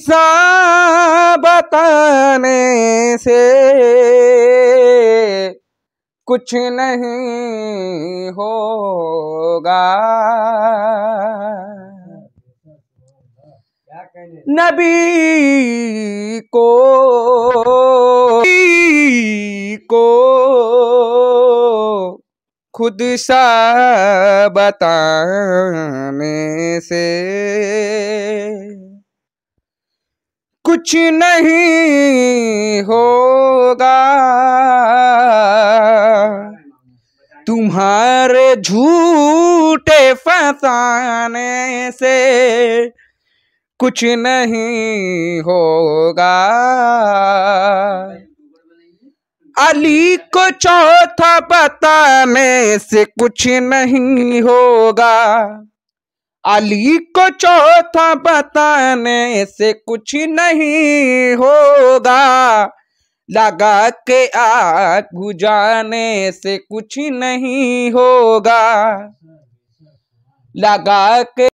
किस्सा बताने से कुछ नहीं होगा नबी को को खुद सा बताने से कुछ नहीं होगा तुम्हारे झूठे फसाने से कुछ नहीं होगा अली को चौथा बताने से कुछ नहीं होगा अली को चौथा बताने से कुछ नहीं होगा लगा के आग बुझाने से कुछ नहीं होगा लगा के